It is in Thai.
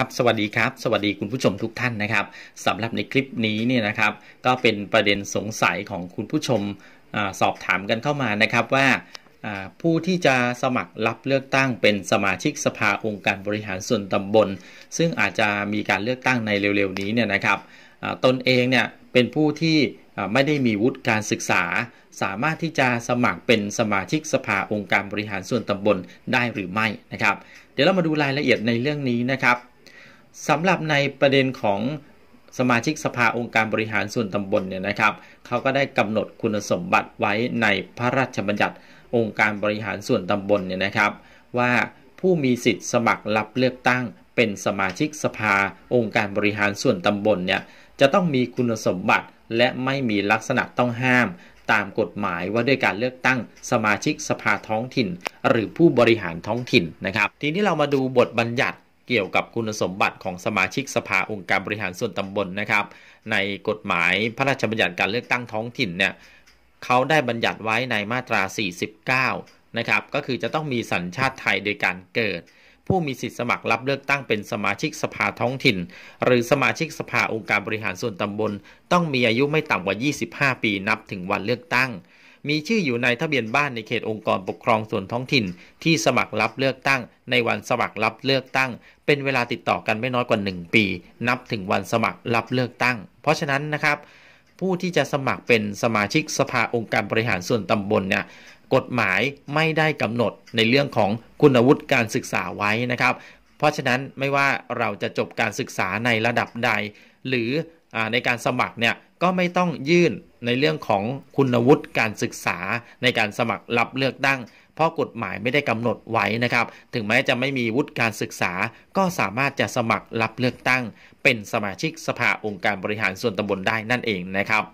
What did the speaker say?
ครับ สวัสดีครับ สวัสดีคุณผู้ชมทุกท่านนะครับสำหรับในคลิปนี้เนี่ยนะครับ ก็เป็นประเด็นสงสัยของคุณผู้ชมอสอบถามกันเข้ามานะครับ ว่าผู้ที่จะสมัครรับเลือกตั้งเป็นสมาชิกสภาองค์การบริหารส่วนตำบลซึ่งอาจจะมีการเลือกตั้งในเร็วๆ นี้เนี่ยนะครับตนเองเนี่ยเป็นผู้ที่ไม่ได้มีวุฒิการศึกษา สามารถที่จะสมัครเป็นสมาชิกสภาองค์การบริหารส่วนตำบลได้หรือไม่นะครับ เดี๋ยวเรามาดูรายละเอียดในเรื่องนี้นะครับสำหรับในประเด็นของสมาชิกสภาองค์การบริหารส่วนตำบลเนี่ยนะครับเขาก็ได้กำหนดคุณสมบัติไว้ในพระราชบัญญัติองค์การบริหารส่วนตำบลเนี่ยนะครับ ว่าผู้มีสิทธิ์สมัครรับเลือกตั้งเป็นสมาชิกสภาองค์การบริหารส่วนตำบลเนี่ยจะต้องมีคุณสมบัติและไม่มีลักษณะต้องห้าม ตามกฎหมายว่าด้วยการเลือกตั้งสมาชิกสภาท้องถิ่น หรือผู้บริหารท้องถิ่นนะครับ ทีนี้เรามาดูบทบัญญัติเกี่ยวกับคุณสมบัติของสมาชิกสภาองค์การบริหารส่วนตำบลนะครับ ในกฎหมายพระราชบัญญัติการเลือกตั้งท้องถิ่นเนี่ยเขาได้บัญญัติไว้ในมาตรา 49นะครับก็คือจะต้องมีสัญชาติไทยโดยการเกิด ผู้มีสิทธิสมัครรับเลือกตั้งเป็นสมาชิกสภาท้องถิ่น หรือสมาชิกสภาองค์การบริหารส่วนตำบลต้องมีอายุไม่ต่ำกว่า 25 ปีนับถึงวันเลือกตั้งมีชื่ออยู่ในทะเบียนบ้านในเขตองค์กรปกครองส่วนท้องถิ่นที่สมัครรับเลือกตั้ง ในวันสมัครรับเลือกตั้ง เป็นเวลาติดต่อกันไม่น้อยกว่า 1 ปี นับถึงวันสมัครรับเลือกตั้ง เพราะฉะนั้นนะครับ ผู้ที่จะสมัครเป็นสมาชิกสภาองค์การบริหารส่วนตำบลเนี่ยกฎหมายไม่ได้กำหนดในเรื่องของคุณวุฒิการศึกษาไว้นะครับ เพราะฉะนั้นไม่ว่าเราจะจบการศึกษาในระดับใด หรือในการสมัครเนี่ยก็ไม่ต้องยื่นในเรื่องของคุณวุฒิการศึกษา ในการสมัครรับเลือกตั้ง เพราะกฎหมายไม่ได้กำหนดไว้นะครับ ถึงแม้จะไม่มีวุฒิการศึกษาก็สามารถจะสมัครรับเลือกตั้ง เป็นสมาชิกสภาองค์การบริหารส่วนตำบลได้นั่นเองนะครับ